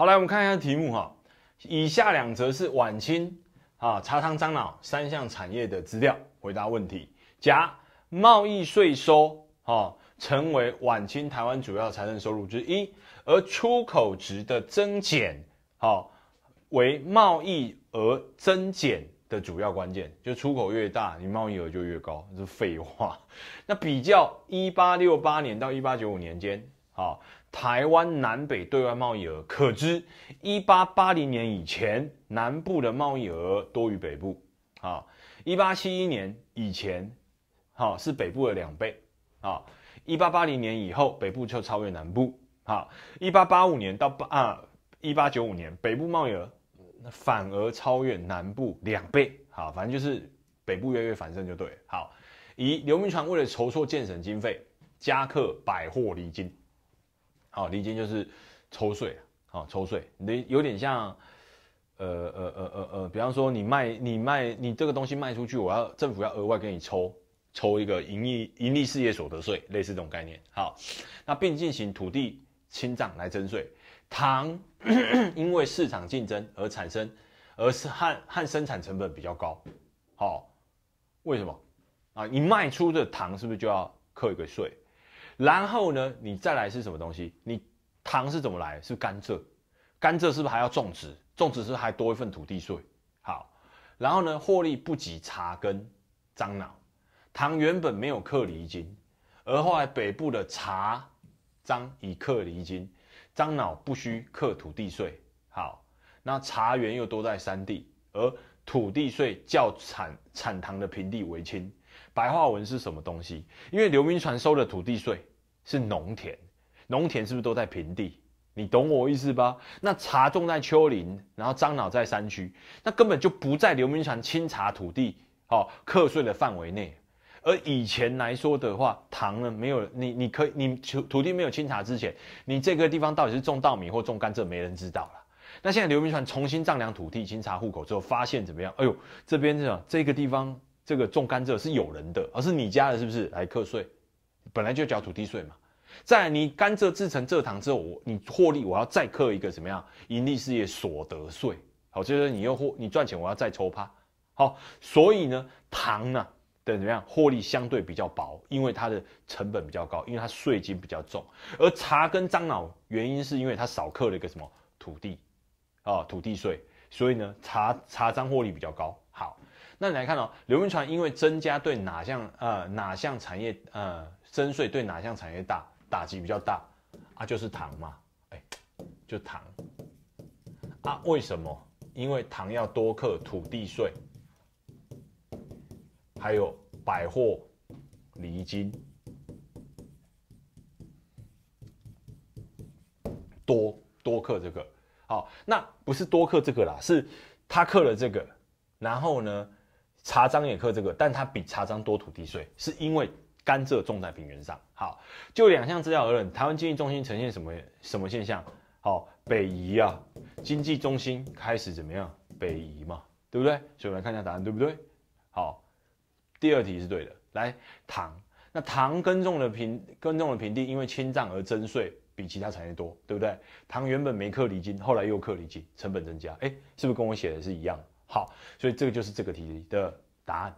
好，来我们看一下题目哈。以下两则是晚清啊茶、汤樟脑三项产业的资料，回答问题。甲贸易税收啊成为晚清台湾主要财政收入之一，而出口值的增减啊为贸易额增减的主要关键，就出口越大，你贸易额就越高，是废话。那比较一八六八年到一八九五年间啊。台湾南北对外贸易额可知，一八八零年以前，南部的贸易额多于北部。啊，一八七一年以前，哈是北部的两倍。啊，一八八零年以后，北部就超越南部。啊，一八八五年到八啊一八九五年，北部贸易额反而超越南部两倍。好，反正就是北部越越反盛就对。好，以刘铭传为了筹措建省经费，加课百货离金。好，厘金就是抽税，好，抽税，你有点像，呃呃呃呃呃，比方说你卖你卖你这个东西卖出去，我要政府要额外给你抽抽一个盈利盈利事业所得税，类似这种概念。好，那并进行土地清账来征税。糖 因为市场竞争而产生，而是和和生产成本比较高。好，为什么？啊，你卖出的糖是不是就要扣一个税？然后呢，你再来是什么东西？你糖是怎么来？是甘蔗，甘蔗是不是还要种植？种植是还多一份土地税。好，然后呢，获利不及茶跟樟脑，糖原本没有克离金，而后来北部的茶、樟以克离金，樟脑不需克土地税。好，那茶园又多在山地，而土地税较产产糖的平地为轻。白话文是什么东西？因为刘铭传收的土地税。是农田，农田是不是都在平地？你懂我意思吧？那茶种在丘陵，然后樟脑在山区，那根本就不在刘明传清查土地、好课税的范围内。而以前来说的话，糖呢没有你，你可以，你土土地没有清查之前，你这个地方到底是种稻米或种甘蔗，没人知道了。那现在刘明传重新丈量土地、清查户口之后，发现怎么样？哎呦，这边是这个地方这个种甘蔗是有人的，而是你家的，是不是来课税？本来就缴土地税嘛，在你甘蔗制成蔗糖之后，我你获利，我要再刻一个怎么样？盈利事业所得税，好，就是你又获你赚钱，我要再抽趴，好，所以呢，糖呢的怎么样？获利相对比较薄，因为它的成本比较高，因为它税金比较重。而茶跟樟脑，原因是因为它少刻了一个什么土地啊土地税，所以呢，茶茶樟获利比较高，好。那你来看哦，刘明传因为增加对哪项呃哪项产业呃征税，对哪项产业大打击比较大啊？就是糖嘛，哎，就糖啊？为什么？因为糖要多克土地税，还有百货厘金，多多克这个。好，那不是多克这个啦，是他克了这个，然后呢？茶章也刻这个，但它比茶章多土地税，是因为甘蔗种在平原上。好，就两项资料而言，台湾经济中心呈现什么什么现象？好，北移啊，经济中心开始怎么样？北移嘛，对不对？所以我来看一下答案，对不对？好，第二题是对的。来糖，那糖耕种的平耕种的平地因为侵占而征税比其他产业多，对不对？糖原本没刻离金，后来又刻离金，成本增加，哎，是不是跟我写的是一样？好，所以这个就是这个题的答案。